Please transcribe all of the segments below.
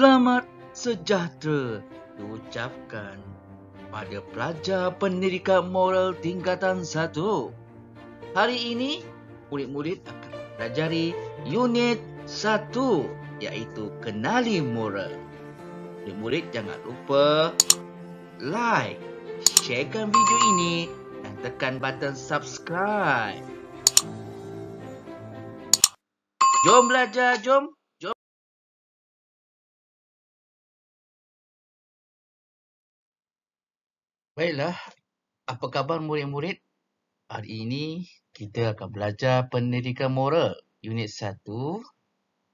selamat sejahtera diucapkan pada pelajar pendidikan moral tingkatan 1. Hari ini, murid-murid akan pelajari unit 1 iaitu kenali moral. Murid-murid jangan lupa like, sharekan video ini dan tekan button subscribe. Jom belajar, jom! Baiklah, apa khabar murid-murid? Hari ini kita akan belajar pendidikan moral unit 1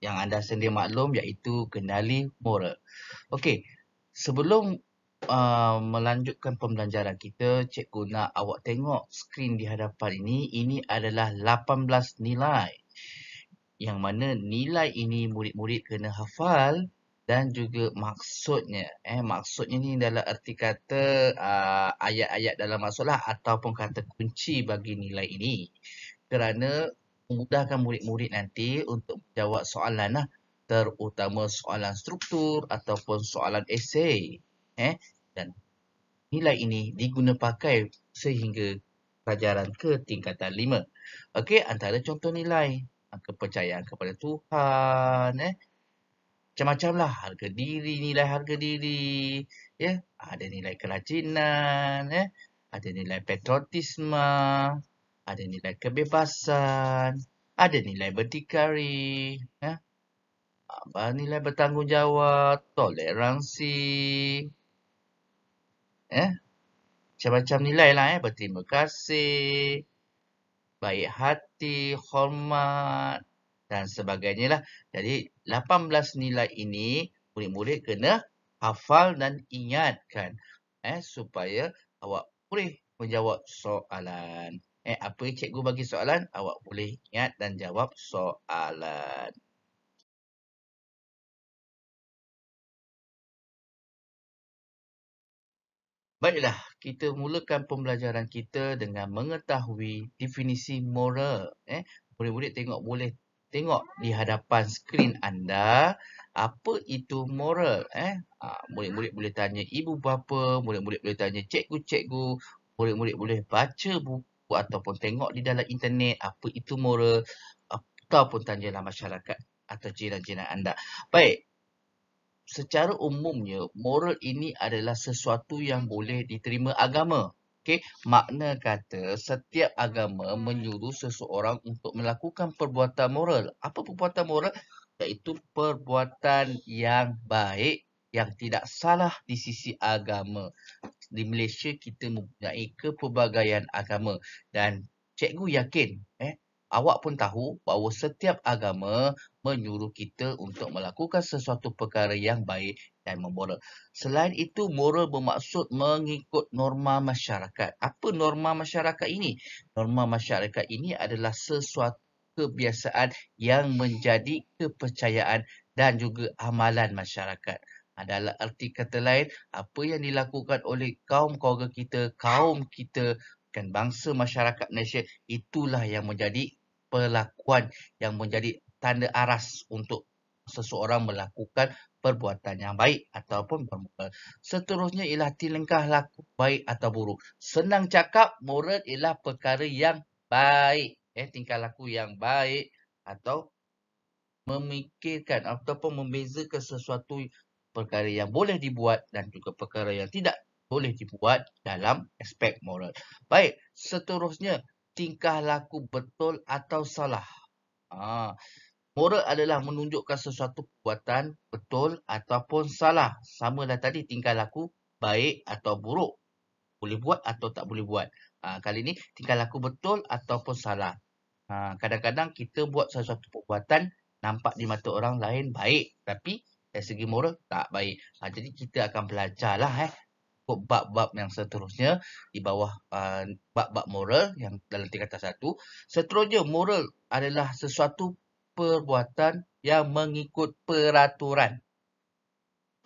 yang anda sendiri maklum iaitu kenali moral. Okey, sebelum uh, melanjutkan pembelajaran kita, cikgu nak awak tengok skrin di hadapan ini. Ini adalah 18 nilai. Yang mana nilai ini murid-murid kena hafal dan juga maksudnya eh maksudnya ni dalam erti kata uh, ayat-ayat dalam masalah ataupun kata kunci bagi nilai ini kerana memudahkan murid-murid nanti untuk menjawab soalan lah terutama soalan struktur ataupun soalan esei eh dan nilai ini diguna pakai sehingga pelajaran ke tingkatan 5 okey antara contoh nilai kepercayaan kepada Tuhan eh macam-macam lah harga diri nilai harga diri ya ada nilai kerajinan ya ada nilai patriotisme ada nilai kebebasan ada nilai berdikari ya apa nilai bertanggungjawab toleransi ya macam-macam nilai lah ya berterima kasih baik hati hormat dan sebagainya lah. Jadi 18 nilai ini murid-murid kena hafal dan ingatkan eh supaya awak boleh menjawab soalan. Eh apa cikgu bagi soalan, awak boleh ingat dan jawab soalan. Baiklah, kita mulakan pembelajaran kita dengan mengetahui definisi moral. Eh, murid-murid tengok boleh tengok di hadapan skrin anda apa itu moral eh ah, murid-murid boleh tanya ibu bapa murid-murid boleh tanya cikgu-cikgu murid-murid boleh baca buku ataupun tengok di dalam internet apa itu moral ataupun tanyalah masyarakat atau jiran-jiran anda baik secara umumnya moral ini adalah sesuatu yang boleh diterima agama Okey, makna kata setiap agama menyuruh seseorang untuk melakukan perbuatan moral. Apa perbuatan moral? Iaitu perbuatan yang baik, yang tidak salah di sisi agama. Di Malaysia, kita mempunyai kepelbagaian agama. Dan cikgu yakin, eh, awak pun tahu bahawa setiap agama menyuruh kita untuk melakukan sesuatu perkara yang baik dan memoral. Selain itu, moral bermaksud mengikut norma masyarakat. Apa norma masyarakat ini? Norma masyarakat ini adalah sesuatu kebiasaan yang menjadi kepercayaan dan juga amalan masyarakat. Adalah arti kata lain, apa yang dilakukan oleh kaum keluarga kita, kaum kita dan bangsa masyarakat Malaysia itulah yang menjadi pelakuan yang menjadi tanda aras untuk seseorang melakukan perbuatan yang baik ataupun bermoral. Seterusnya ialah tilengkah laku baik atau buruk. Senang cakap moral ialah perkara yang baik. Eh, tingkah laku yang baik atau memikirkan ataupun membezakan sesuatu perkara yang boleh dibuat dan juga perkara yang tidak boleh dibuat dalam aspek moral. Baik, seterusnya tingkah laku betul atau salah. Ha, moral adalah menunjukkan sesuatu perbuatan betul ataupun salah. Sama lah tadi tingkah laku baik atau buruk. Boleh buat atau tak boleh buat. Ha, kali ini tingkah laku betul ataupun salah. Ha, kadang-kadang ha, kita buat sesuatu perbuatan nampak di mata orang lain baik. Tapi dari segi moral tak baik. Ha, jadi kita akan belajarlah eh, ikut bab-bab yang seterusnya di bawah uh, bab-bab uh, moral yang dalam tingkatan satu. Seterusnya, moral adalah sesuatu perbuatan yang mengikut peraturan.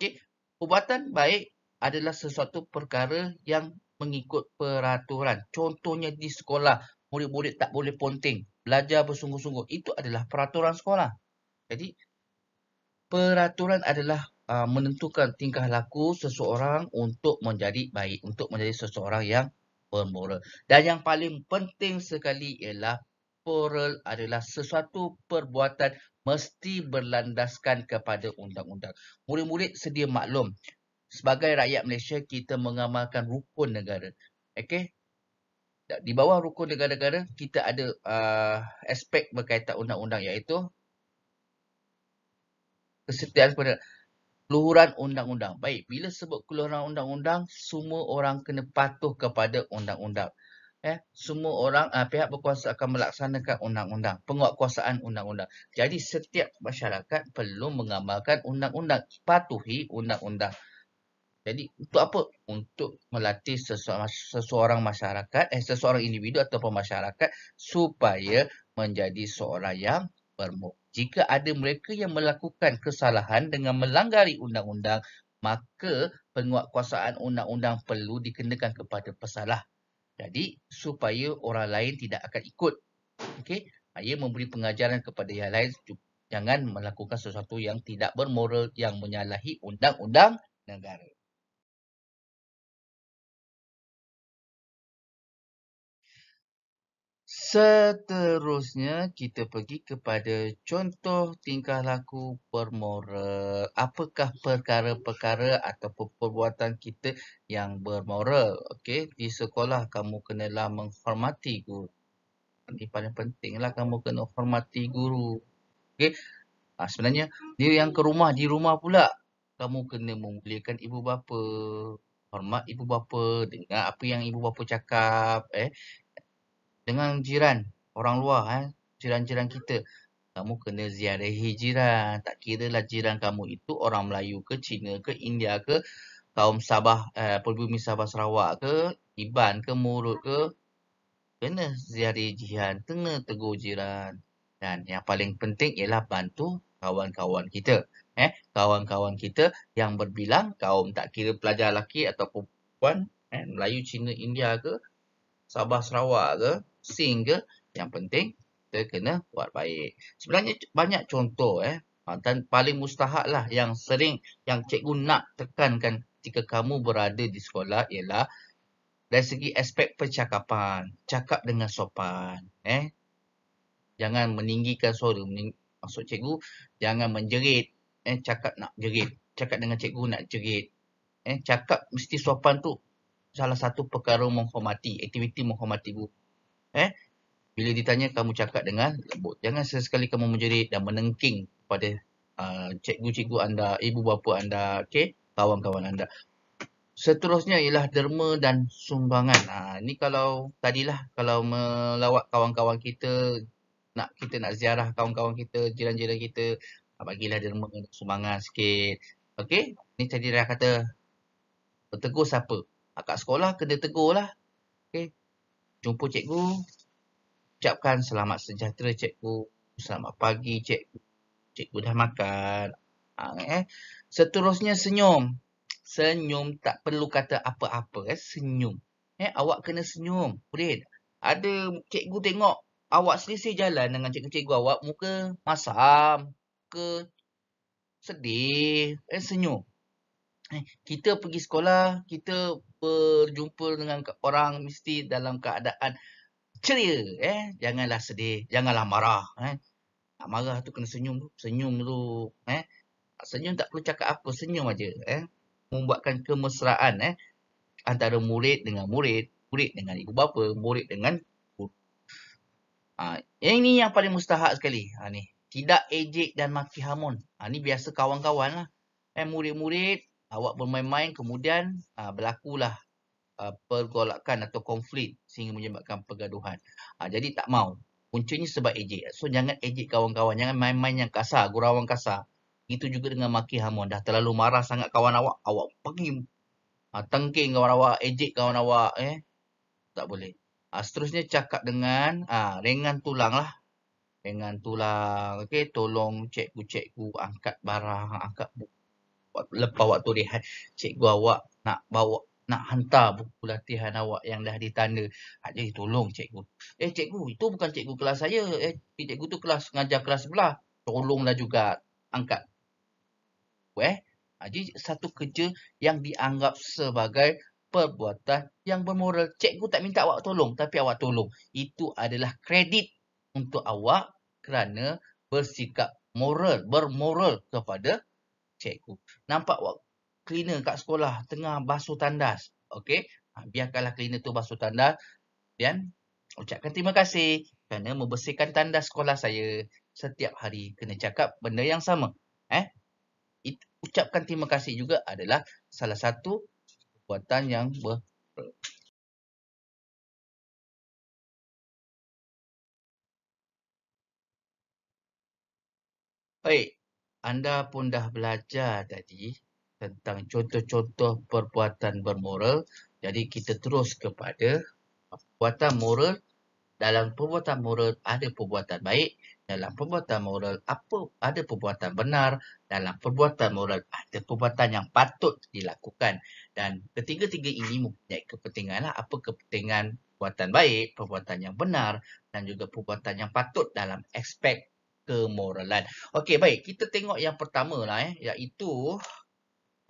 Okay. Perbuatan baik adalah sesuatu perkara yang mengikut peraturan. Contohnya di sekolah, murid-murid tak boleh ponting. Belajar bersungguh-sungguh. Itu adalah peraturan sekolah. Jadi, peraturan adalah uh, menentukan tingkah laku seseorang untuk menjadi baik, untuk menjadi seseorang yang pemoral. Dan yang paling penting sekali ialah moral adalah sesuatu perbuatan mesti berlandaskan kepada undang-undang. Murid-murid sedia maklum, sebagai rakyat Malaysia kita mengamalkan rukun negara. Okey? Di bawah rukun negara-negara, kita ada uh, aspek berkaitan undang-undang iaitu kesetiaan kepada keluhuran undang-undang. Baik, bila sebut keluhuran undang-undang, semua orang kena patuh kepada undang-undang. Eh, semua orang uh, pihak berkuasa akan melaksanakan undang-undang, penguatkuasaan undang-undang. Jadi setiap masyarakat perlu mengamalkan undang-undang, patuhi undang-undang. Jadi untuk apa? Untuk melatih seseorang masyarakat, eh seseorang individu ataupun masyarakat supaya menjadi seorang yang bermuk jika ada mereka yang melakukan kesalahan dengan melanggari undang-undang, maka penguatkuasaan undang-undang perlu dikenakan kepada pesalah. Jadi, supaya orang lain tidak akan ikut. Okey, Ia memberi pengajaran kepada yang lain, jangan melakukan sesuatu yang tidak bermoral, yang menyalahi undang-undang negara. Seterusnya, kita pergi kepada contoh tingkah laku bermoral. Apakah perkara-perkara atau perbuatan kita yang bermoral? Okey, di sekolah kamu kenalah menghormati guru. Ini paling pentinglah kamu kena hormati guru. Okey, ha, sebenarnya dia yang ke rumah, di rumah pula. Kamu kena memuliakan ibu bapa. Hormat ibu bapa, dengan apa yang ibu bapa cakap. Eh, dengan jiran orang luar eh, jiran-jiran kita kamu kena ziarahi jiran tak kira lah jiran kamu itu orang Melayu ke Cina ke India ke kaum Sabah eh, pelbumi Sabah Sarawak ke Iban ke Murut ke kena ziarahi jiran kena tegur jiran dan yang paling penting ialah bantu kawan-kawan kita eh kawan-kawan kita yang berbilang kaum tak kira pelajar lelaki ataupun perempuan eh Melayu Cina India ke Sabah Sarawak ke sehingga yang penting kita kena buat baik. Sebenarnya banyak contoh eh ah, dan paling mustahak lah yang sering yang cikgu nak tekankan ketika kamu berada di sekolah ialah dari segi aspek percakapan, cakap dengan sopan. Eh? Jangan meninggikan suara. Maksud cikgu, jangan menjerit. Eh? Cakap nak jerit. Cakap dengan cikgu nak jerit. Eh? Cakap mesti sopan tu salah satu perkara menghormati, aktiviti menghormati guru. Eh? Bila ditanya, kamu cakap dengan lembut. Jangan sesekali kamu menjerit dan menengking pada uh, cikgu-cikgu uh, anda, ibu bapa anda, okay? kawan-kawan anda. Seterusnya ialah derma dan sumbangan. Ha, ini kalau tadilah, kalau melawat kawan-kawan kita, nak kita nak ziarah kawan-kawan kita, jiran-jiran kita, bagilah derma dan sumbangan sikit. okay? Ini tadi dah kata, bertegur siapa? Kat sekolah kena tegur lah. Jumpa cikgu. Ucapkan selamat sejahtera cikgu. Selamat pagi cikgu. Cikgu dah makan. Ha, eh. Seterusnya senyum. Senyum tak perlu kata apa-apa. Eh. Senyum. Eh, awak kena senyum. Boleh Ada cikgu tengok awak selisih jalan dengan cikgu-cikgu awak. Muka masam. Muka sedih. Eh, senyum. Eh, kita pergi sekolah. Kita berjumpa dengan orang mesti dalam keadaan ceria eh janganlah sedih janganlah marah eh nak marah tu kena senyum senyum tu eh senyum tak perlu cakap apa senyum aja eh membuatkan kemesraan eh antara murid dengan murid murid dengan ibu bapa murid dengan guru ha, yang ini yang paling mustahak sekali ha, ni tidak ejek dan maki hamun ha, ni biasa kawan-kawan lah eh murid-murid awak bermain-main kemudian uh, berlakulah uh, pergolakan atau konflik sehingga menyebabkan pergaduhan. Uh, jadi tak mau. Puncanya sebab ejek. So jangan ejek kawan-kawan. Jangan main-main yang kasar, gurauan kasar. Itu juga dengan maki hamun. Dah terlalu marah sangat kawan awak, awak pergi uh, tengking kawan awak, ejek kawan awak. Eh? Tak boleh. Uh, seterusnya cakap dengan uh, ringan tulang lah. Ringan tulang. Okay, tolong cikgu-cikgu angkat barang, angkat buku lepas waktu rehat cikgu awak nak bawa nak hantar buku latihan awak yang dah ditanda. Jadi ah, eh, tolong cikgu. Eh cikgu, itu bukan cikgu kelas saya. Eh cikgu tu kelas mengajar kelas sebelah. Tolonglah juga angkat. weh ah, jadi satu kerja yang dianggap sebagai perbuatan yang bermoral. Cikgu tak minta awak tolong, tapi awak tolong. Itu adalah kredit untuk awak kerana bersikap moral, bermoral kepada cikgu. Nampak wak cleaner kat sekolah tengah basuh tandas. Okey, ha, biarkanlah cleaner tu basuh tandas. Dan ucapkan terima kasih kerana membersihkan tandas sekolah saya setiap hari. Kena cakap benda yang sama. Eh, It, Ucapkan terima kasih juga adalah salah satu kekuatan yang ber... Baik, anda pun dah belajar tadi tentang contoh-contoh perbuatan bermoral. Jadi kita terus kepada perbuatan moral. Dalam perbuatan moral ada perbuatan baik. Dalam perbuatan moral apa ada perbuatan benar. Dalam perbuatan moral ada perbuatan yang patut dilakukan. Dan ketiga-tiga ini mempunyai kepentingan. Lah. Apa kepentingan perbuatan baik, perbuatan yang benar dan juga perbuatan yang patut dalam aspek kemoralan. Okey, baik. Kita tengok yang pertama lah, eh, iaitu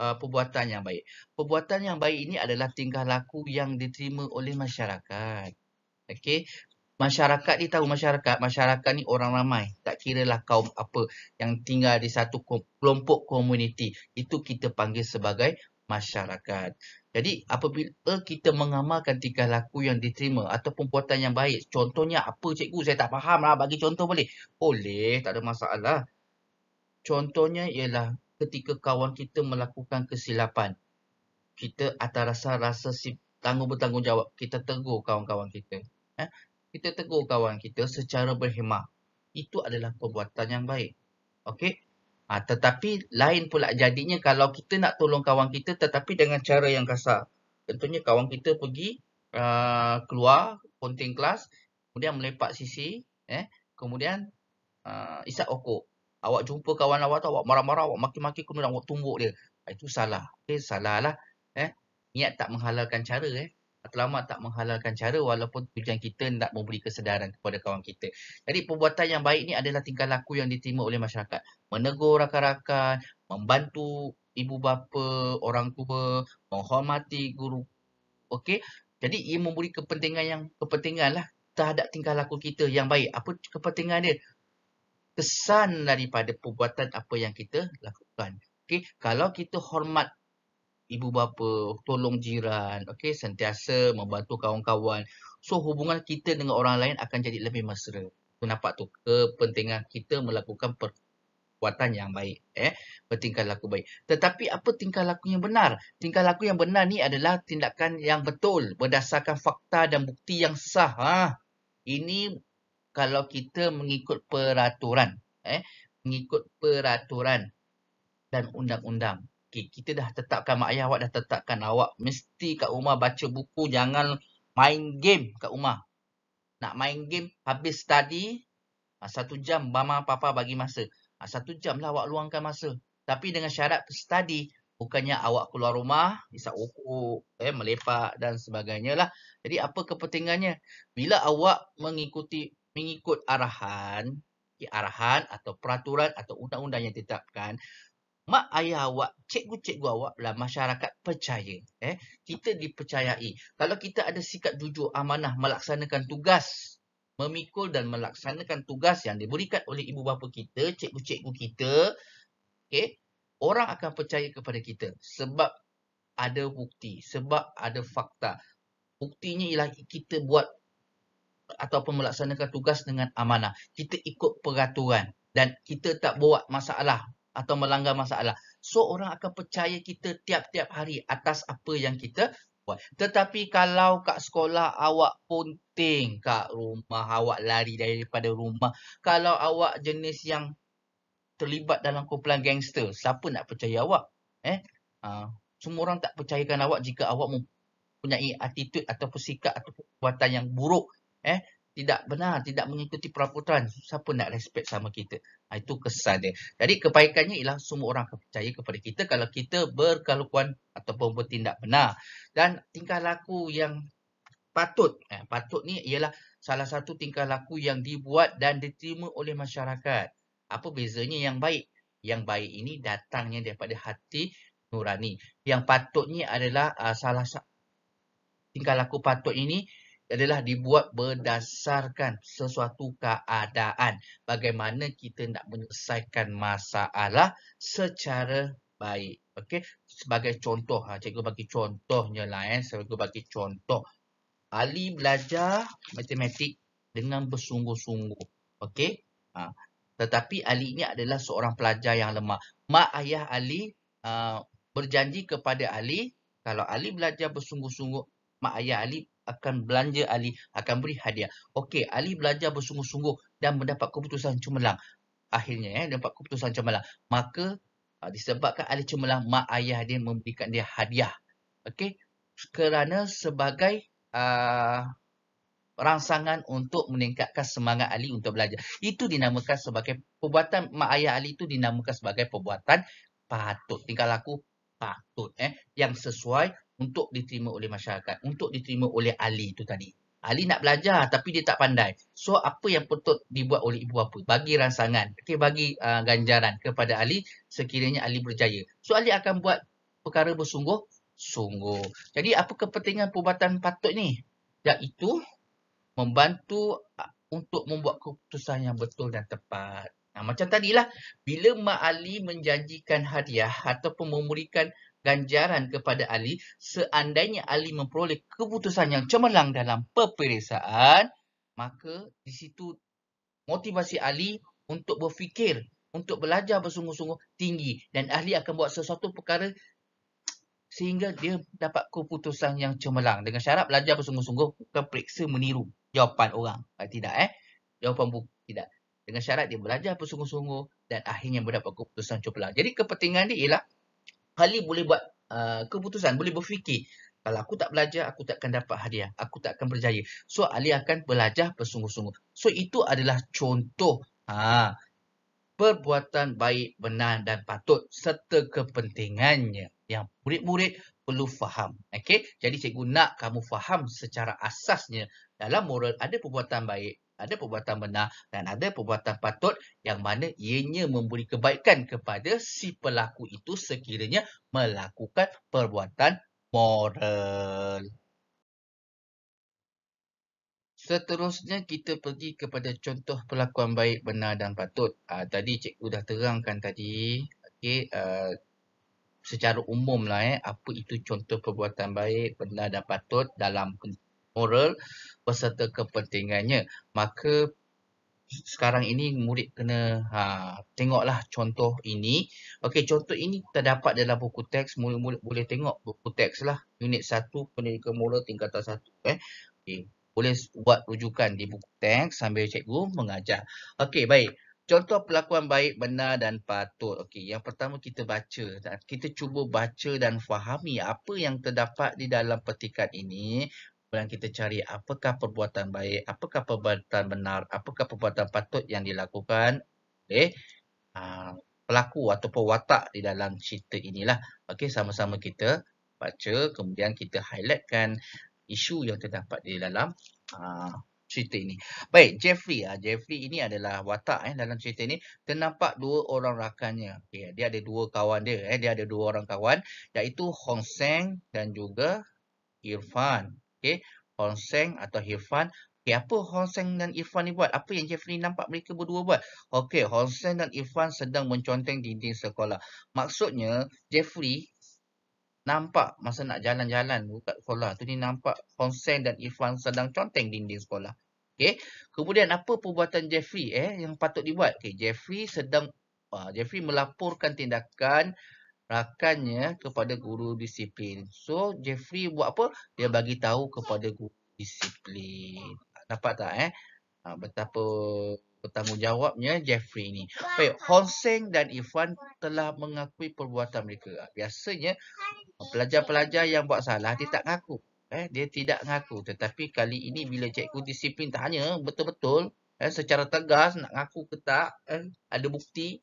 uh, perbuatan yang baik. Perbuatan yang baik ini adalah tingkah laku yang diterima oleh masyarakat. Okey. Masyarakat ni tahu masyarakat. Masyarakat ni orang ramai. Tak kira lah kaum apa yang tinggal di satu kelompok komuniti. Itu kita panggil sebagai masyarakat. Jadi apabila kita mengamalkan tingkah laku yang diterima ataupun puatan yang baik, contohnya apa cikgu saya tak faham lah, bagi contoh boleh? Boleh, tak ada masalah. Contohnya ialah ketika kawan kita melakukan kesilapan, kita atas rasa rasa si tanggung bertanggungjawab kita tegur kawan-kawan kita. Eh? Kita tegur kawan kita secara berhemah. Itu adalah perbuatan yang baik. Okey? Ha, tetapi lain pula jadinya kalau kita nak tolong kawan kita tetapi dengan cara yang kasar. Tentunya kawan kita pergi uh, keluar ponting kelas, kemudian melepak sisi, eh, kemudian uh, isap okok. Awak jumpa kawan awak tu, awak marah-marah, awak maki-maki, kemudian awak tumbuk dia. Itu salah. Okay, eh, salah lah. Eh, niat tak menghalalkan cara. Eh ulama tak menghalalkan cara walaupun tujuan kita nak memberi kesedaran kepada kawan kita. Jadi perbuatan yang baik ni adalah tingkah laku yang diterima oleh masyarakat. Menegur rakan-rakan, membantu ibu bapa, orang tua, menghormati guru. Okey. Jadi ia memberi kepentingan yang kepentinganlah terhadap tingkah laku kita yang baik. Apa kepentingan dia? Kesan daripada perbuatan apa yang kita lakukan. Okey, Kalau kita hormat ibu bapa, tolong jiran, okay, sentiasa membantu kawan-kawan. So hubungan kita dengan orang lain akan jadi lebih mesra. Tu nampak tu kepentingan kita melakukan perbuatan yang baik, eh, bertingkah laku baik. Tetapi apa tingkah laku yang benar? Tingkah laku yang benar ni adalah tindakan yang betul berdasarkan fakta dan bukti yang sah. Ha? Ini kalau kita mengikut peraturan, eh, mengikut peraturan dan undang-undang okay, kita dah tetapkan mak ayah awak dah tetapkan awak mesti kat rumah baca buku jangan main game kat rumah nak main game habis study ah, satu jam mama papa bagi masa ah, satu jam lah awak luangkan masa tapi dengan syarat study bukannya awak keluar rumah isap rokok eh, melepak dan sebagainya lah jadi apa kepentingannya bila awak mengikuti mengikut arahan eh, arahan atau peraturan atau undang-undang yang ditetapkan mak ayah awak, cikgu-cikgu awak lah masyarakat percaya. Eh, kita dipercayai. Kalau kita ada sikap jujur, amanah, melaksanakan tugas, memikul dan melaksanakan tugas yang diberikan oleh ibu bapa kita, cikgu-cikgu kita, okay, orang akan percaya kepada kita sebab ada bukti, sebab ada fakta. Buktinya ialah kita buat ataupun melaksanakan tugas dengan amanah. Kita ikut peraturan dan kita tak buat masalah atau melanggar masalah. So orang akan percaya kita tiap-tiap hari atas apa yang kita buat. Tetapi kalau kat sekolah awak punting kat rumah, awak lari daripada rumah. Kalau awak jenis yang terlibat dalam kumpulan gangster, siapa nak percaya awak? Eh, uh, Semua orang tak percayakan awak jika awak mempunyai attitude atau sikap atau perbuatan yang buruk. Eh, tidak benar, tidak mengikuti peraturan. Siapa nak respect sama kita? Ah, itu kesan dia. Jadi kebaikannya ialah semua orang akan percaya kepada kita kalau kita berkelakuan ataupun bertindak benar. Dan tingkah laku yang patut, eh, patut ni ialah salah satu tingkah laku yang dibuat dan diterima oleh masyarakat. Apa bezanya yang baik? Yang baik ini datangnya daripada hati nurani. Yang patutnya adalah uh, salah satu tingkah laku patut ini adalah dibuat berdasarkan sesuatu keadaan. Bagaimana kita nak menyelesaikan masalah secara baik. Okey, sebagai contoh, ha, cikgu bagi contohnya lah eh. Cikgu bagi contoh. Ali belajar matematik dengan bersungguh-sungguh. Okey, ha. tetapi Ali ini adalah seorang pelajar yang lemah. Mak ayah Ali uh, ha, berjanji kepada Ali, kalau Ali belajar bersungguh-sungguh, mak ayah Ali akan belanja Ali, akan beri hadiah. Okey, Ali belajar bersungguh-sungguh dan mendapat keputusan cemerlang. Akhirnya, eh, dapat keputusan cemerlang. Maka, ah, disebabkan Ali cemerlang, mak ayah dia memberikan dia hadiah. Okey, kerana sebagai uh, rangsangan untuk meningkatkan semangat Ali untuk belajar. Itu dinamakan sebagai perbuatan mak ayah Ali itu dinamakan sebagai perbuatan patut. Tinggal aku patut eh yang sesuai untuk diterima oleh masyarakat, untuk diterima oleh ahli itu tadi. Ali nak belajar tapi dia tak pandai. So apa yang patut dibuat oleh ibu bapa? Bagi rangsangan, okay, bagi uh, ganjaran kepada Ali sekiranya Ali berjaya. So Ali akan buat perkara bersungguh? Sungguh. Jadi apa kepentingan perubatan patut ni? Iaitu membantu uh, untuk membuat keputusan yang betul dan tepat. Nah, macam tadilah, bila Mak Ali menjanjikan hadiah ataupun memberikan ganjaran kepada Ali seandainya Ali memperoleh keputusan yang cemerlang dalam peperiksaan, maka di situ motivasi Ali untuk berfikir, untuk belajar bersungguh-sungguh tinggi dan ahli akan buat sesuatu perkara sehingga dia dapat keputusan yang cemerlang dengan syarat belajar bersungguh-sungguh bukan periksa meniru jawapan orang. Eh, tidak eh. Jawapan buku. Tidak. Dengan syarat dia belajar bersungguh-sungguh dan akhirnya mendapat keputusan cemerlang. Jadi kepentingan dia ialah Ali boleh buat uh, keputusan, boleh berfikir. Kalau aku tak belajar, aku tak akan dapat hadiah. Aku tak akan berjaya. So, Ali akan belajar bersungguh-sungguh. So, itu adalah contoh ha, perbuatan baik, benar dan patut serta kepentingannya yang murid-murid perlu faham. Okay? Jadi, cikgu nak kamu faham secara asasnya dalam moral ada perbuatan baik, ada perbuatan benar dan ada perbuatan patut yang mana ianya memberi kebaikan kepada si pelaku itu sekiranya melakukan perbuatan moral. Seterusnya kita pergi kepada contoh perlakuan baik, benar dan patut. Uh, tadi cikgu dah terangkan tadi, okay, uh, ah, secara umum lah eh, apa itu contoh perbuatan baik, benar dan patut dalam moral peserta kepentingannya. Maka sekarang ini murid kena ha, tengoklah contoh ini. Okey, contoh ini terdapat dalam buku teks. Murid-murid boleh tengok buku teks lah. Unit 1 pendidikan moral tingkatan 1. Eh. Okey, Boleh buat rujukan di buku teks sambil cikgu mengajar. Okey, baik. Contoh pelakuan baik, benar dan patut. Okey, yang pertama kita baca. Kita cuba baca dan fahami apa yang terdapat di dalam petikan ini yang kita cari apakah perbuatan baik, apakah perbuatan benar, apakah perbuatan patut yang dilakukan oleh uh, pelaku ataupun watak di dalam cerita inilah. Okey, sama-sama kita baca, kemudian kita highlightkan isu yang terdapat di dalam uh, cerita ini. Baik, Jeffrey. Uh, Jeffrey ini adalah watak eh, dalam cerita ini. Ternampak dua orang rakannya. Okay, dia ada dua kawan dia. Eh. Dia ada dua orang kawan, iaitu Hong Seng dan juga Irfan. Okey, Honseng atau Irfan. Okey, apa Honseng dan Irfan ni buat? Apa yang Jeffrey nampak mereka berdua buat? Okey, Honseng dan Irfan sedang menconteng dinding sekolah. Maksudnya, Jeffrey nampak masa nak jalan-jalan dekat sekolah tu ni nampak Honseng dan Irfan sedang conteng dinding sekolah. Okey. Kemudian apa perbuatan Jeffrey eh yang patut dibuat? Okey, Jeffrey sedang uh, Jeffrey melaporkan tindakan rakannya kepada guru disiplin. So Jeffrey buat apa? Dia bagi tahu kepada guru disiplin. Dapat tak eh? Ha, betapa bertanggungjawabnya Jeffrey ni. Baik, Hong Seng dan Ifan telah mengakui perbuatan mereka. Biasanya pelajar-pelajar yang buat salah dia tak mengaku. Eh, dia tidak ngaku. Tetapi kali ini bila cikgu disiplin tanya betul-betul eh, secara tegas nak ngaku ke tak, eh, ada bukti,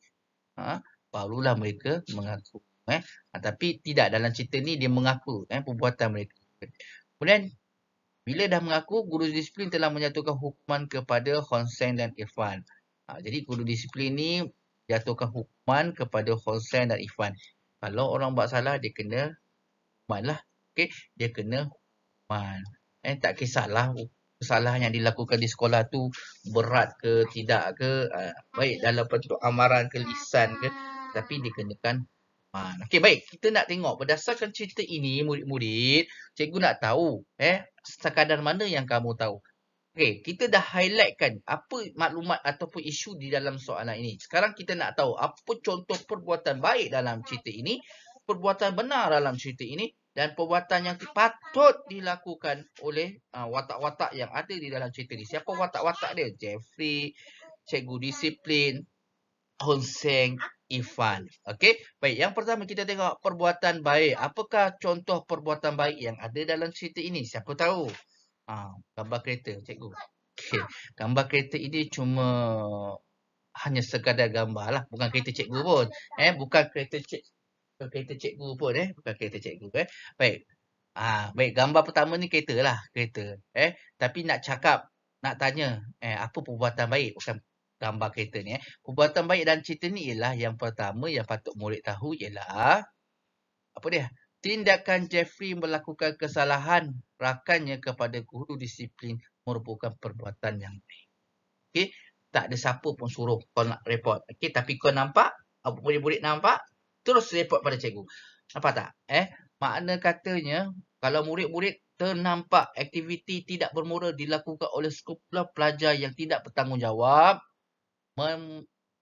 ha, barulah mereka mengaku eh ha, tapi tidak dalam cerita ni dia mengaku eh perbuatan mereka kemudian bila dah mengaku guru disiplin telah menjatuhkan hukuman kepada Honsen dan Irfan ha, jadi guru disiplin ni jatuhkan hukuman kepada Honsen dan Irfan kalau orang buat salah dia kena hukumlah okey dia kena hukuman eh tak kisahlah kesalahan yang dilakukan di sekolah tu berat ke tidak ke uh, baik dalam bentuk amaran ke lisan ke tapi dikenakan Ha, Okey, baik. Kita nak tengok berdasarkan cerita ini, murid-murid, cikgu nak tahu eh, sekadar mana yang kamu tahu. Okey, kita dah highlightkan apa maklumat ataupun isu di dalam soalan ini. Sekarang kita nak tahu apa contoh perbuatan baik dalam cerita ini, perbuatan benar dalam cerita ini dan perbuatan yang patut dilakukan oleh ah, watak-watak uh, yang ada di dalam cerita ini. Siapa watak-watak dia? Jeffrey, Cikgu Disiplin, Hong Seng, ifal. Okey. Baik, yang pertama kita tengok perbuatan baik. Apakah contoh perbuatan baik yang ada dalam cerita ini? Siapa tahu? Ha, gambar kereta, cikgu. Okey. Gambar kereta ini cuma hanya sekadar gambar lah. Bukan kereta cikgu pun. Eh, bukan kereta cik kereta cikgu pun eh, bukan kereta cikgu eh. Baik. Ha, baik, gambar pertama ni kereta lah, kereta. Eh, tapi nak cakap, nak tanya, eh apa perbuatan baik? Bukan gambar kereta ni. Eh. Perbuatan baik dalam cerita ni ialah yang pertama yang patut murid tahu ialah apa dia? Tindakan Jeffrey melakukan kesalahan rakannya kepada guru disiplin merupakan perbuatan yang baik. Okey, tak ada siapa pun suruh kau nak report. Okey, tapi kau nampak, apa murid-murid nampak, terus report pada cikgu. Nampak tak? Eh, makna katanya kalau murid-murid ternampak aktiviti tidak bermoral dilakukan oleh sekolah pelajar yang tidak bertanggungjawab,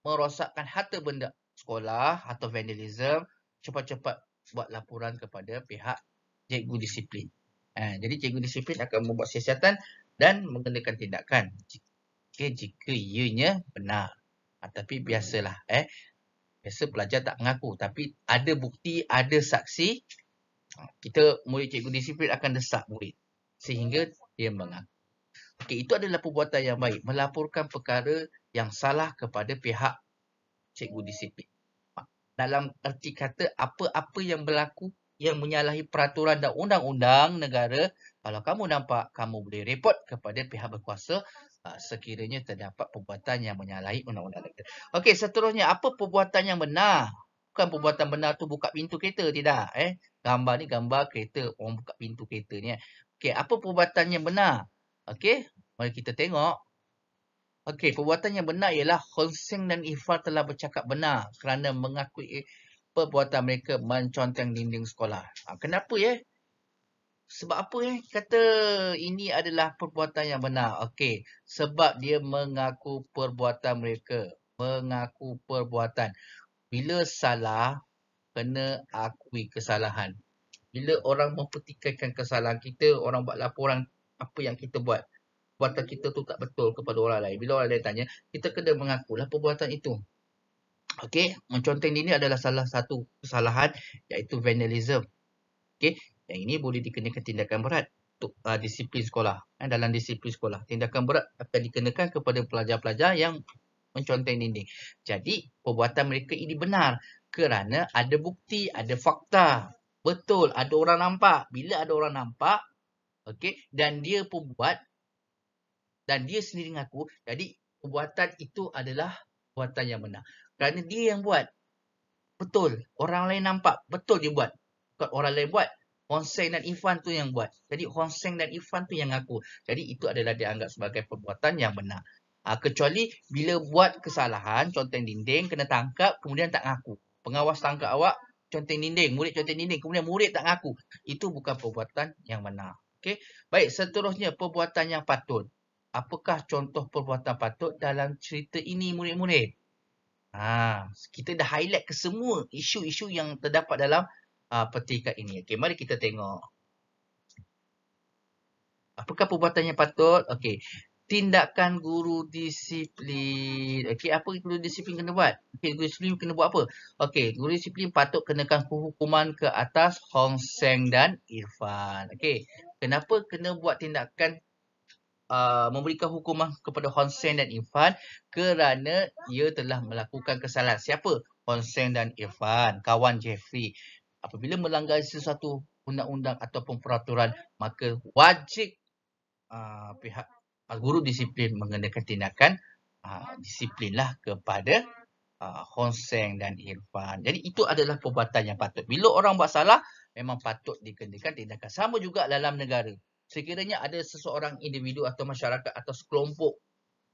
merosakkan harta benda sekolah atau vandalism, cepat-cepat buat laporan kepada pihak cikgu disiplin. Ha, jadi cikgu disiplin akan membuat siasatan dan mengenakan tindakan jika, jika ianya benar. Ha, tapi biasalah eh. Biasa pelajar tak mengaku tapi ada bukti, ada saksi kita murid cikgu disiplin akan desak murid sehingga dia mengaku. Okey, itu adalah perbuatan yang baik. Melaporkan perkara yang salah kepada pihak cikgu disiplin. Dalam erti kata, apa-apa yang berlaku yang menyalahi peraturan dan undang-undang negara, kalau kamu nampak, kamu boleh report kepada pihak berkuasa ah, sekiranya terdapat perbuatan yang menyalahi undang-undang negara. Okey, seterusnya, apa perbuatan yang benar? Bukan perbuatan benar tu buka pintu kereta, tidak. Eh? Gambar ni gambar kereta, orang buka pintu kereta ni. Eh? Okey, apa perbuatan yang benar? Okey, mari kita tengok. Okey, perbuatan yang benar ialah Hussein dan Ifar telah bercakap benar kerana mengakui perbuatan mereka mencontang dinding sekolah. Ha, kenapa ya? Sebab apa ya? Kata ini adalah perbuatan yang benar. Okey, sebab dia mengaku perbuatan mereka. Mengaku perbuatan. Bila salah, kena akui kesalahan. Bila orang mempertikaikan kesalahan kita, orang buat laporan apa yang kita buat. Perbuatan kita tu tak betul kepada orang lain. Bila orang lain tanya, kita kena mengakulah perbuatan itu. Okey, mencontoh ini adalah salah satu kesalahan iaitu vandalism. Okey, yang ini boleh dikenakan tindakan berat untuk uh, disiplin sekolah. Eh, dalam disiplin sekolah, tindakan berat akan dikenakan kepada pelajar-pelajar yang mencontoh ini. Jadi, perbuatan mereka ini benar kerana ada bukti, ada fakta. Betul, ada orang nampak. Bila ada orang nampak, Okey, dan dia pun buat dan dia sendiri mengaku. Jadi, perbuatan itu adalah perbuatan yang benar. Kerana dia yang buat. Betul. Orang lain nampak. Betul dia buat. Bukan orang lain buat. Honseng dan Ifan tu yang buat. Jadi, Honseng dan Ifan tu yang mengaku. Jadi, itu adalah dianggap sebagai perbuatan yang benar. Ha, kecuali bila buat kesalahan, conteng dinding, kena tangkap, kemudian tak ngaku. Pengawas tangkap awak, conteng dinding, murid conteng dinding, kemudian murid tak ngaku. Itu bukan perbuatan yang benar. Okey. Baik, seterusnya perbuatan yang patut. Apakah contoh perbuatan patut dalam cerita ini murid-murid? Ha, kita dah highlight ke semua isu-isu yang terdapat dalam uh, ah, petikan ini. Okey, mari kita tengok. Apakah perbuatan yang patut? Okey. Tindakan guru disiplin. Okey, apa guru disiplin kena buat? Okey, guru disiplin kena buat apa? Okey, guru disiplin patut kenakan hukuman ke atas Hong Seng dan Irfan. Okey, kenapa kena buat tindakan uh, memberikan hukuman kepada Honsen dan Irfan kerana ia telah melakukan kesalahan. Siapa? Honsen dan Irfan, kawan Jeffrey. Apabila melanggar sesuatu undang-undang ataupun peraturan, maka wajib uh, pihak guru disiplin mengenakan tindakan uh, disiplinlah kepada uh, Honsen dan Irfan. Jadi itu adalah perbuatan yang patut. Bila orang buat salah, memang patut dikenakan tindakan. Sama juga dalam negara. Sekiranya ada seseorang individu atau masyarakat atau sekelompok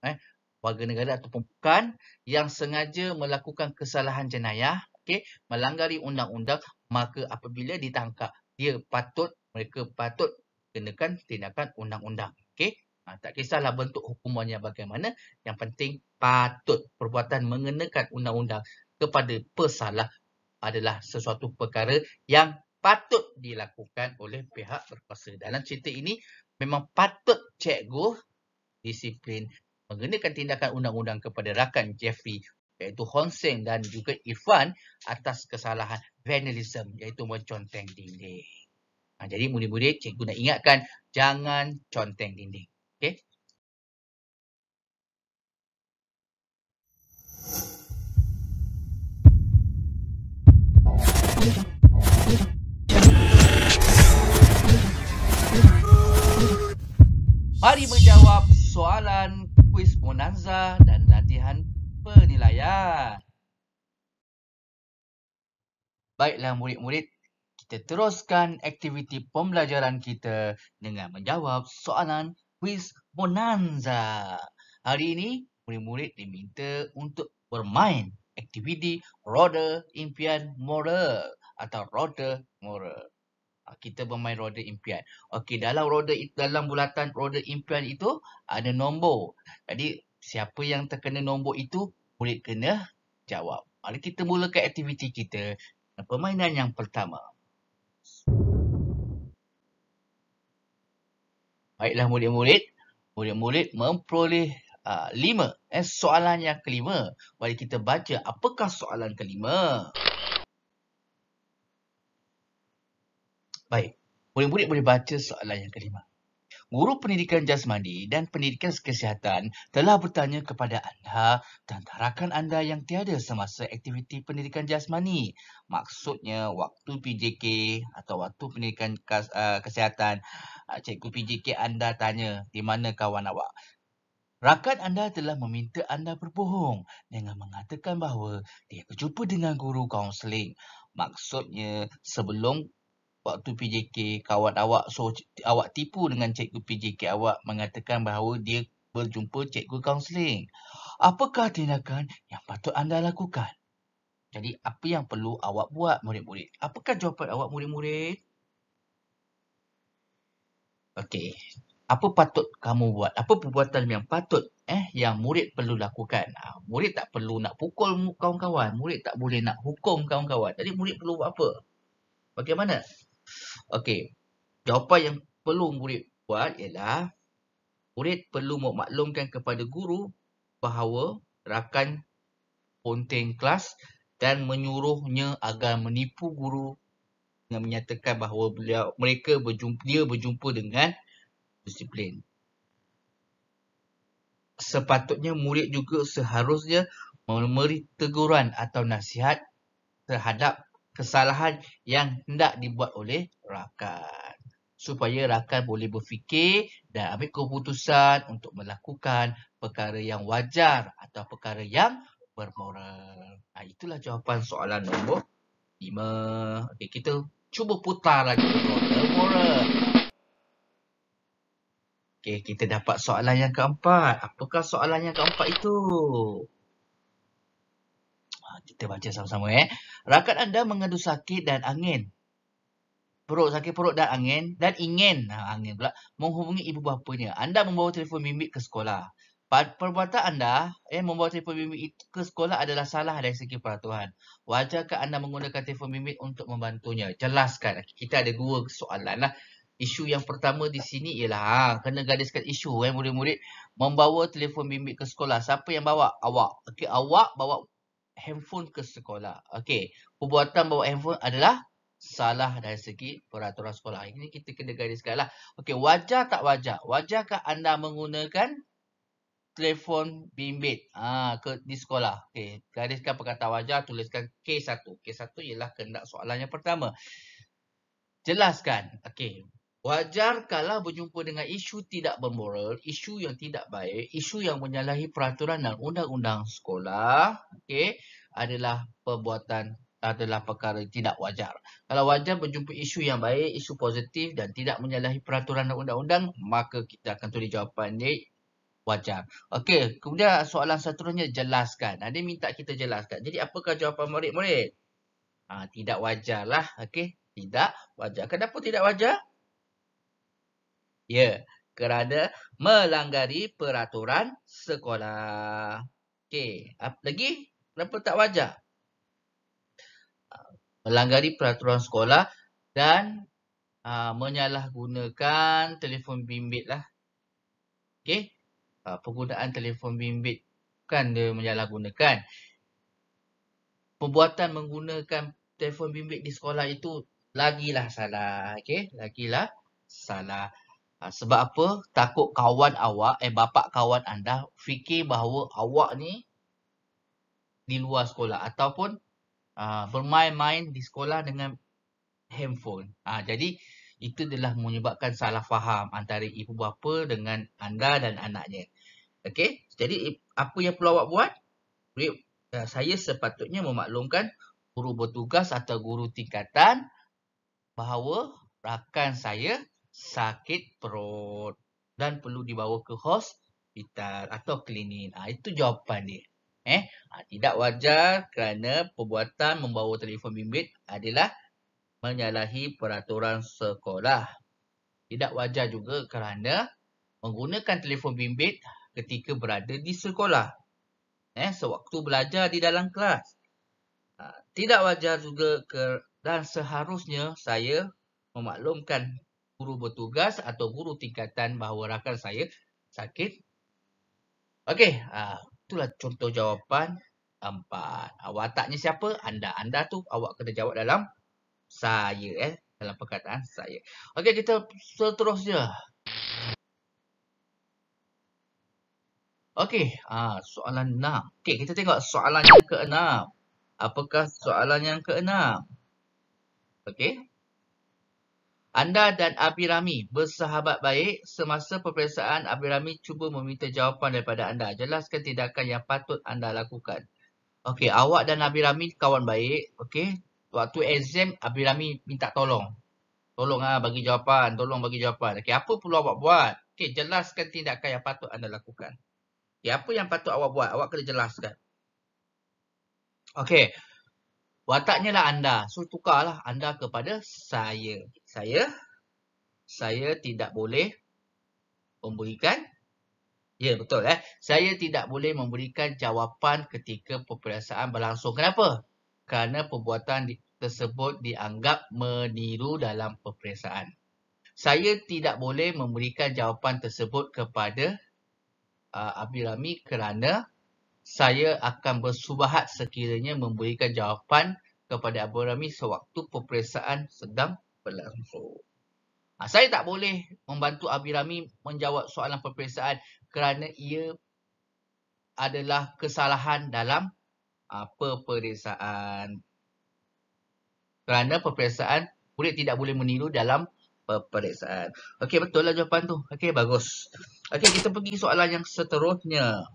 eh, warga negara atau bukan yang sengaja melakukan kesalahan jenayah, okay, melanggari undang-undang, maka apabila ditangkap, dia patut, mereka patut kenakan tindakan undang-undang. Okay? Ha, tak kisahlah bentuk hukumannya bagaimana, yang penting patut perbuatan mengenakan undang-undang kepada pesalah adalah sesuatu perkara yang patut dilakukan oleh pihak berkuasa. Dalam cerita ini, memang patut cikgu disiplin mengenakan tindakan undang-undang kepada rakan Jeffy, iaitu Hong Seng dan juga Ivan atas kesalahan vandalism iaitu menconteng dinding. Ha, jadi mudi-mudi cikgu nak ingatkan jangan conteng dinding. Okay? Thank you. Mari menjawab soalan kuis Monanza dan latihan penilaian. Baiklah murid-murid, kita teruskan aktiviti pembelajaran kita dengan menjawab soalan kuis Monanza. Hari ini, murid-murid diminta untuk bermain aktiviti Roda Impian Moral atau Roda Moral. Ah, kita bermain roda impian. Okey, dalam roda dalam bulatan roda impian itu ada nombor. Jadi siapa yang terkena nombor itu boleh kena jawab. Mari kita mulakan aktiviti kita permainan yang pertama. Baiklah murid-murid, murid-murid memperoleh uh, lima. Eh, soalan yang kelima. Mari kita baca apakah soalan kelima. Baik, murid-murid boleh baca soalan yang kelima. Guru pendidikan jasmani dan pendidikan kesihatan telah bertanya kepada anda dan rakan anda yang tiada semasa aktiviti pendidikan jasmani. Maksudnya waktu PJK atau waktu pendidikan eh, kesihatan, ah, cikgu PJK anda tanya di mana kawan awak. Rakan anda telah meminta anda berbohong dengan mengatakan bahawa dia berjumpa dengan guru kaunseling. Maksudnya sebelum waktu PJK kawan awak so awak tipu dengan cikgu PJK awak mengatakan bahawa dia berjumpa cikgu kaunseling. Apakah tindakan yang patut anda lakukan? Jadi apa yang perlu awak buat murid-murid? Apakah jawapan awak murid-murid? Okey. Apa patut kamu buat? Apa perbuatan yang patut eh yang murid perlu lakukan? Ha, murid tak perlu nak pukul kawan-kawan, murid tak boleh nak hukum kawan-kawan. Jadi murid perlu buat apa? Bagaimana? Okey. Jawapan yang perlu murid buat ialah murid perlu memaklumkan kepada guru bahawa rakan ponteng kelas dan menyuruhnya agar menipu guru dengan menyatakan bahawa beliau mereka berjumpa dia berjumpa dengan disiplin. Sepatutnya murid juga seharusnya memberi teguran atau nasihat terhadap kesalahan yang hendak dibuat oleh rakan. Supaya rakan boleh berfikir dan ambil keputusan untuk melakukan perkara yang wajar atau perkara yang bermoral. Nah, ha, itulah jawapan soalan nombor 5. Okey, kita cuba putar lagi bermoral. Okey, kita dapat soalan yang keempat. Apakah soalan yang keempat itu? kita baca sama-sama eh. Rakan anda mengadu sakit dan angin. Perut, sakit perut dan angin dan ingin ha, angin pula menghubungi ibu bapanya. Anda membawa telefon bimbit ke sekolah. Perbuatan anda eh, membawa telefon bimbit ke sekolah adalah salah dari segi peraturan. Wajarkah anda menggunakan telefon bimbit untuk membantunya? Jelaskan. Kita ada dua soalan lah. Isu yang pertama di sini ialah ha, kena gadiskan isu eh, murid-murid. Membawa telefon bimbit ke sekolah. Siapa yang bawa? Awak. Okay, awak bawa handphone ke sekolah. Okey, perbuatan bawa handphone adalah salah dari segi peraturan sekolah. Ini kita kena garis lah. Okey, wajar tak wajar? Wajarkah anda menggunakan telefon bimbit ha, ke, di sekolah? Okey, gariskan perkataan wajar, tuliskan K1. K1 ialah kena soalan yang pertama. Jelaskan. Okey, Wajar kalau berjumpa dengan isu tidak bermoral, isu yang tidak baik, isu yang menyalahi peraturan dan undang-undang sekolah, okey, adalah perbuatan adalah perkara tidak wajar. Kalau wajar berjumpa isu yang baik, isu positif dan tidak menyalahi peraturan dan undang-undang, maka kita akan tulis jawapan ni wajar. Okey, kemudian soalan seterusnya jelaskan. Ada ha, minta kita jelaskan. Jadi apakah jawapan murid-murid? Ha, tidak wajarlah, okey. Tidak wajar. Kenapa tidak wajar? Ya, kerana melanggari peraturan sekolah. Okey, apa lagi? Kenapa tak wajar? Melanggari peraturan sekolah dan uh, menyalahgunakan telefon bimbit lah. Okey, uh, penggunaan telefon bimbit kan dia menyalahgunakan. Pembuatan menggunakan telefon bimbit di sekolah itu lagilah salah. Okey, lagilah salah. Salah. Ah, sebab apa? Takut kawan awak, eh bapa kawan anda fikir bahawa awak ni di luar sekolah ataupun uh, bermain-main di sekolah dengan handphone. Ha, jadi itu adalah menyebabkan salah faham antara ibu bapa dengan anda dan anaknya. Okey, jadi apa yang perlu awak buat? Saya sepatutnya memaklumkan guru bertugas atau guru tingkatan bahawa rakan saya sakit perut dan perlu dibawa ke hospital atau klinik. Ha, itu jawapan dia. Eh, ha, tidak wajar kerana perbuatan membawa telefon bimbit adalah menyalahi peraturan sekolah. Tidak wajar juga kerana menggunakan telefon bimbit ketika berada di sekolah. Eh, sewaktu belajar di dalam kelas. Ha, tidak wajar juga ke, dan seharusnya saya memaklumkan guru bertugas atau guru tingkatan bahawa rakan saya sakit. Okey, uh, itulah contoh jawapan empat. Ah, wataknya siapa? Anda. Anda tu awak kena jawab dalam saya eh. Dalam perkataan saya. Okey, kita seterusnya. Okey, uh, soalan enam. Okey, kita tengok soalan yang keenam. Apakah soalan yang keenam? Okey. Anda dan Abi Rami bersahabat baik semasa peperiksaan Abi Rami cuba meminta jawapan daripada anda. Jelaskan tindakan yang patut anda lakukan. Okey, awak dan Abi Rami kawan baik. Okey, waktu exam Abi Rami minta tolong. Tolonglah bagi jawapan, tolong bagi jawapan. Okey, apa perlu awak buat? Okey, jelaskan tindakan yang patut anda lakukan. Okay, apa yang patut awak buat? Awak kena jelaskan. Okey, wataknya lah anda. So, tukarlah anda kepada saya saya saya tidak boleh memberikan ya betul eh saya tidak boleh memberikan jawapan ketika peperiksaan berlangsung kenapa kerana perbuatan tersebut dianggap meniru dalam peperiksaan saya tidak boleh memberikan jawapan tersebut kepada uh, Abdul Rami kerana saya akan bersubahat sekiranya memberikan jawapan kepada Abdul Rami sewaktu peperiksaan sedang berlangsung. Ha, ah, saya tak boleh membantu Abi Rami menjawab soalan peperiksaan kerana ia adalah kesalahan dalam ha, peperiksaan. Kerana peperiksaan boleh tidak boleh meniru dalam peperiksaan. Okey, betul lah jawapan tu. Okey, bagus. Okey, kita pergi soalan yang seterusnya.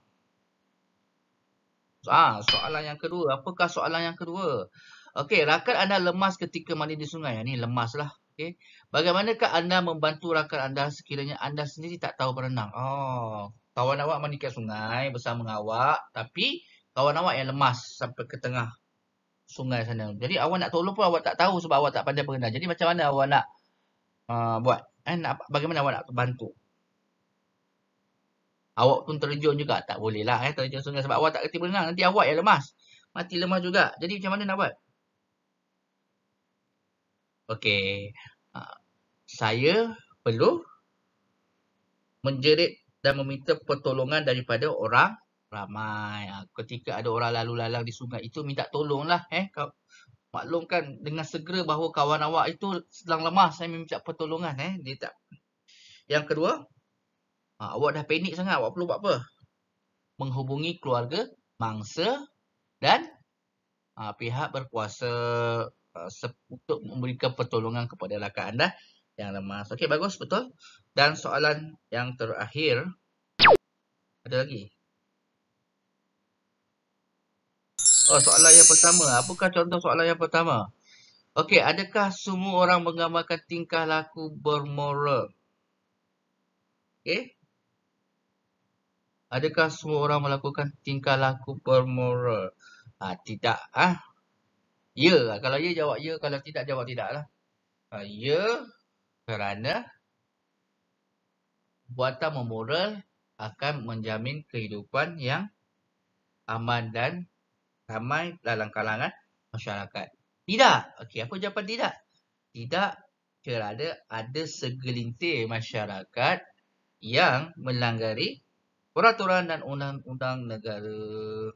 Ah, soalan yang kedua. Apakah soalan yang kedua? Okey, rakan anda lemas ketika mandi di sungai. Ini ha, lemaslah. Okey. Bagaimanakah anda membantu rakan anda sekiranya anda sendiri tak tahu berenang? Oh, kawan awak mandi kat sungai bersama dengan awak tapi kawan awak yang lemas sampai ke tengah sungai sana. Jadi awak nak tolong pun awak tak tahu sebab awak tak pandai berenang. Jadi macam mana awak nak uh, buat? Eh, nak, bagaimana awak nak bantu? Awak pun terjun juga. Tak boleh lah eh, terjun sungai sebab awak tak kerti berenang. Nanti awak yang lemas. Mati lemas juga. Jadi macam mana nak buat? Okey. Uh, saya perlu menjerit dan meminta pertolongan daripada orang ramai. Uh, ketika ada orang lalu lalang di sungai itu minta tolonglah eh kau maklumkan dengan segera bahawa kawan awak itu sedang lemah saya minta pertolongan eh dia tak yang kedua uh, awak dah panik sangat awak perlu buat apa menghubungi keluarga mangsa dan uh, pihak berkuasa Eh, untuk memberikan pertolongan kepada rakan anda yang lemas. Okey, bagus. Betul. Dan soalan yang terakhir. Ada lagi? Oh, soalan yang pertama. Apakah contoh soalan yang pertama? Okey, adakah semua orang mengamalkan tingkah laku bermoral? Okey. Adakah semua orang melakukan tingkah laku bermoral? ha, tidak. Ah, ha? Ya lah. Kalau ya, jawab ya. Kalau tidak, jawab tidak lah. Ya ha, kerana buatan memoral akan menjamin kehidupan yang aman dan ramai dalam kalangan masyarakat. Tidak. Okey, apa jawapan tidak? Tidak kerana ada segelintir masyarakat yang melanggari peraturan dan undang-undang negara.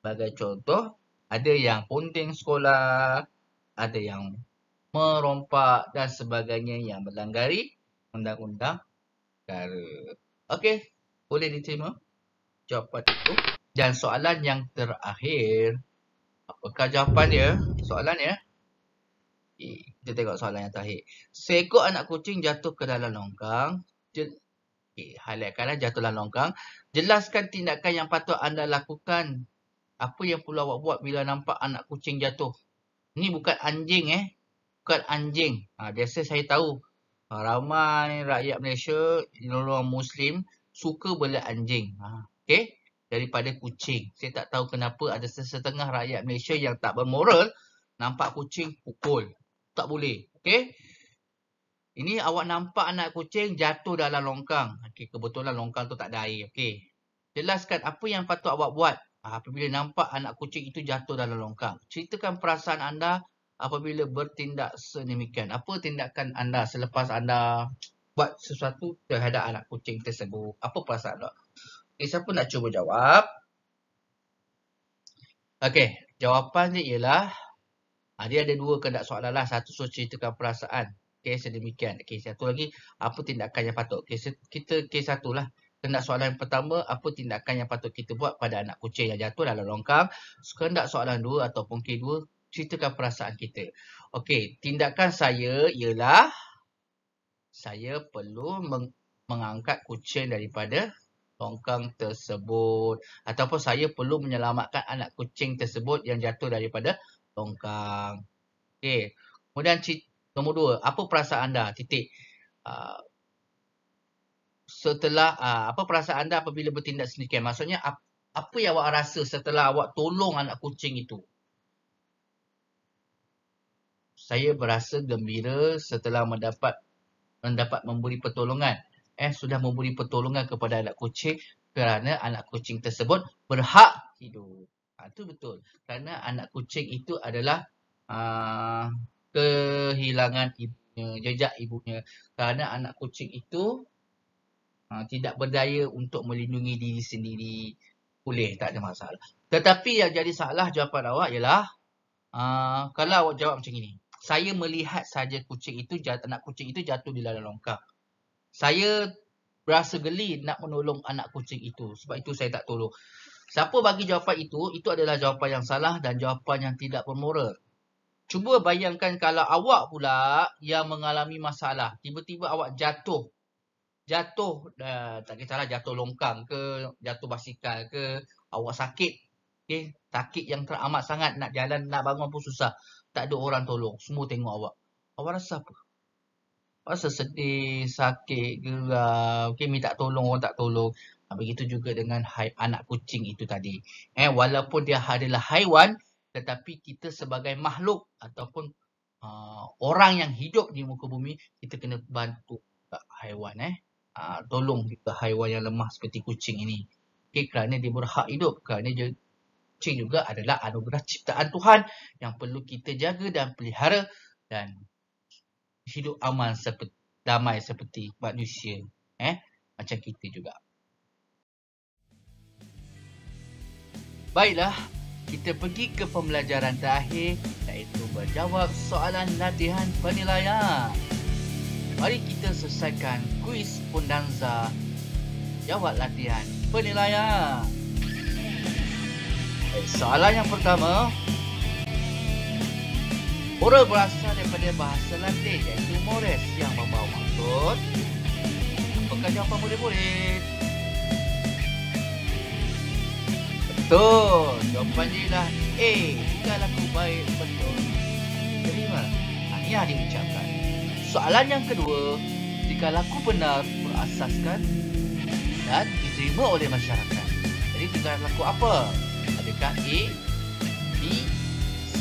Sebagai contoh, ada yang ponteng sekolah, ada yang merompak dan sebagainya yang melanggari undang-undang negara. Okey, boleh diterima jawapan itu. Dan soalan yang terakhir, apakah jawapan dia? Soalan ya. Okay, kita tengok soalan yang terakhir. Seekor anak kucing jatuh ke dalam longkang. Jel- okay, highlightkanlah jatuh dalam longkang. Jelaskan tindakan yang patut anda lakukan apa yang perlu awak buat bila nampak anak kucing jatuh? Ini bukan anjing eh. Bukan anjing. Ha, biasa saya tahu. Ha, ramai rakyat Malaysia, orang Muslim, suka bela anjing. Ha, okay? Daripada kucing. Saya tak tahu kenapa ada setengah rakyat Malaysia yang tak bermoral. Nampak kucing, pukul. Tak boleh. Okay? Ini awak nampak anak kucing jatuh dalam longkang. Okay, kebetulan longkang tu tak ada air. Okay. Jelaskan apa yang patut awak buat Ah, apabila nampak anak kucing itu jatuh dalam longkang. Ceritakan perasaan anda apabila bertindak sedemikian. Apa tindakan anda selepas anda buat sesuatu terhadap anak kucing tersebut? Apa perasaan anda? Okay, eh, siapa nak cuba jawab? Okey, jawapan dia ialah ah, dia ada dua kena soalan lah. Satu so ceritakan perasaan. Okey, sedemikian. Okey, satu lagi apa tindakan yang patut? Okey, kita kes satu lah. Kena soalan yang pertama, apa tindakan yang patut kita buat pada anak kucing yang jatuh dalam longkang? Kena soalan dua ataupun K2, ceritakan perasaan kita. Okey, tindakan saya ialah saya perlu meng mengangkat kucing daripada longkang tersebut ataupun saya perlu menyelamatkan anak kucing tersebut yang jatuh daripada longkang. Okey, kemudian nombor dua, apa perasaan anda? Titik. Uh, setelah uh, apa perasaan anda apabila bertindak sedemikian? Maksudnya ap, apa yang awak rasa setelah awak tolong anak kucing itu? Saya berasa gembira setelah mendapat mendapat memberi pertolongan. Eh sudah memberi pertolongan kepada anak kucing kerana anak kucing tersebut berhak hidup. Ha, itu betul. Kerana anak kucing itu adalah uh, kehilangan ibunya, jejak ibunya. Kerana anak kucing itu ha, tidak berdaya untuk melindungi diri sendiri boleh tak ada masalah tetapi yang jadi salah jawapan awak ialah uh, kalau awak jawab macam ini saya melihat saja kucing itu jatuh anak kucing itu jatuh di dalam longkang saya rasa geli nak menolong anak kucing itu sebab itu saya tak tolong siapa bagi jawapan itu itu adalah jawapan yang salah dan jawapan yang tidak bermoral Cuba bayangkan kalau awak pula yang mengalami masalah, tiba-tiba awak jatuh jatuh uh, tak kisahlah jatuh longkang ke jatuh basikal ke awak sakit okey sakit yang teramat sangat nak jalan nak bangun pun susah tak ada orang tolong semua tengok awak awak rasa apa rasa sedih sakit gerak okey minta tolong orang tak tolong begitu juga dengan hai, anak kucing itu tadi eh walaupun dia adalah haiwan tetapi kita sebagai makhluk ataupun uh, orang yang hidup di muka bumi kita kena bantu haiwan eh uh, tolong kita haiwan yang lemah seperti kucing ini. Okay, kerana dia berhak hidup. Kerana dia, kucing juga adalah anugerah ciptaan Tuhan yang perlu kita jaga dan pelihara dan hidup aman seperti damai seperti manusia. Eh? Macam kita juga. Baiklah, kita pergi ke pembelajaran terakhir iaitu menjawab soalan latihan penilaian. Mari kita selesaikan kuis pondanza jawab ya, latihan penilaian. Eh, soalan yang pertama Oral berasal daripada bahasa latin iaitu mores yang membawa maksud Apakah jawapan murid-murid? Betul! Jawapannya ialah A. Jika laku baik, betul. Terima. Tahniah diucapkan. Soalan yang kedua, jika laku benar berasaskan dan diterima oleh masyarakat. Jadi tindakan laku apa? Adakah A, B,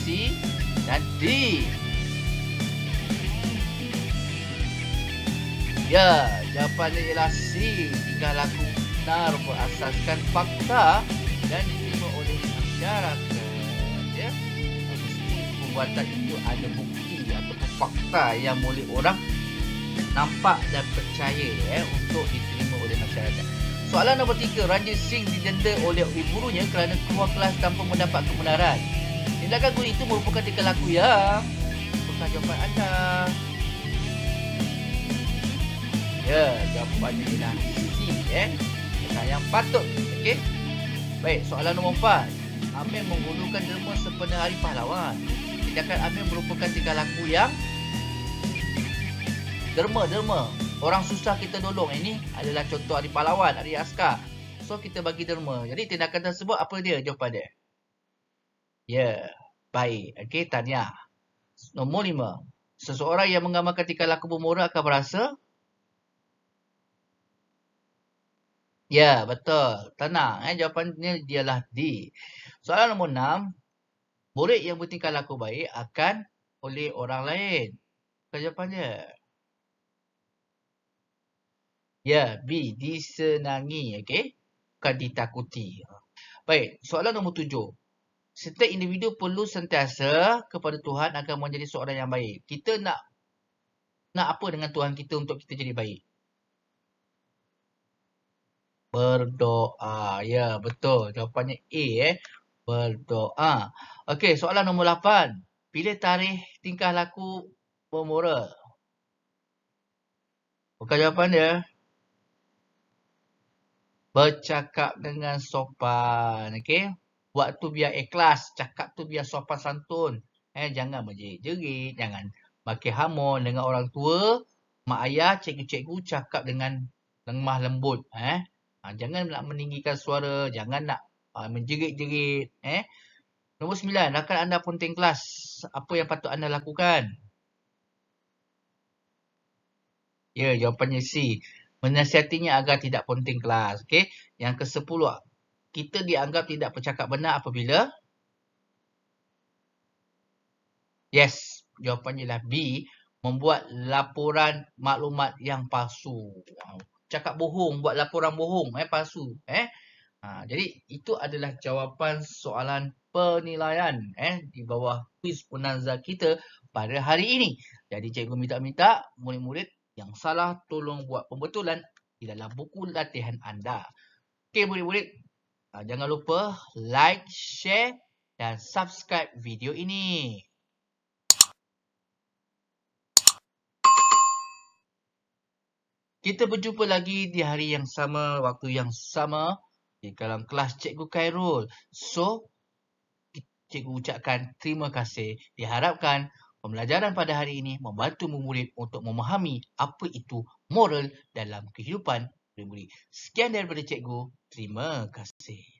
C dan D? Ya, jawapannya ialah C. Tindakan laku benar berasaskan fakta dan diterima oleh masyarakat. Ya. Pembuatan itu ada buku fakta yang boleh orang nampak dan percaya eh, untuk diterima oleh masyarakat. Soalan nombor tiga, Ranjit Singh didenda oleh ibunya kerana keluar kelas tanpa mendapat kebenaran. Tindakan guru itu merupakan tiga laku ya, bukan jawapan anda. Ya, jawapan ialah Singh eh. yang patut, okey. Baik, soalan nombor empat. Amir menggunakan derma sepenuh hari pahlawan tindakan Amir merupakan tingkah laku yang derma-derma. Orang susah kita tolong. Ini adalah contoh hari pahlawan, hari askar. So, kita bagi derma. Jadi, tindakan tersebut apa dia? Jawapan dia. Ya, yeah. baik. Okey, tanya. Nombor lima. Seseorang yang mengamalkan tingkah laku bermura akan berasa Ya, betul. Tenang. Eh, jawapan ini dialah D. Soalan nombor enam Murid yang bertingkah laku baik akan oleh orang lain. Kejapannya. Ya, B. Disenangi, okay? Bukan ditakuti. Baik, soalan nombor tujuh. Setiap individu perlu sentiasa kepada Tuhan agar menjadi seorang yang baik. Kita nak nak apa dengan Tuhan kita untuk kita jadi baik? Berdoa. Ya, betul. Jawapannya A eh berdoa. Okey, soalan nombor 8. Pilih tarikh tingkah laku pemora. Bukan jawapan dia. Bercakap dengan sopan. Okey. Buat tu biar ikhlas. Cakap tu biar sopan santun. Eh, jangan menjerit-jerit. Jangan makin hamon dengan orang tua. Mak ayah, cikgu-cikgu cakap dengan lemah lembut. Eh. Ha, jangan nak meninggikan suara. Jangan nak Uh, menjerit-jerit. Eh? Nombor sembilan. Rakan anda punting kelas. Apa yang patut anda lakukan? Ya, yeah, jawapannya C. Menasihatinya agar tidak ponting kelas. Okay? Yang ke sepuluh. Kita dianggap tidak bercakap benar apabila? Yes. Jawapannya lah B. Membuat laporan maklumat yang palsu. Cakap bohong. Buat laporan bohong. Eh, palsu. Eh? Ha, jadi itu adalah jawapan soalan penilaian eh di bawah kuis penanza kita pada hari ini. Jadi cikgu minta-minta murid-murid yang salah tolong buat pembetulan di dalam buku latihan anda. Okey murid-murid, ha, jangan lupa like, share dan subscribe video ini. Kita berjumpa lagi di hari yang sama, waktu yang sama. Okay, dalam kelas Cikgu Khairul. So, Cikgu ucapkan terima kasih. Diharapkan pembelajaran pada hari ini membantu murid untuk memahami apa itu moral dalam kehidupan murid. Sekian daripada Cikgu. Terima kasih.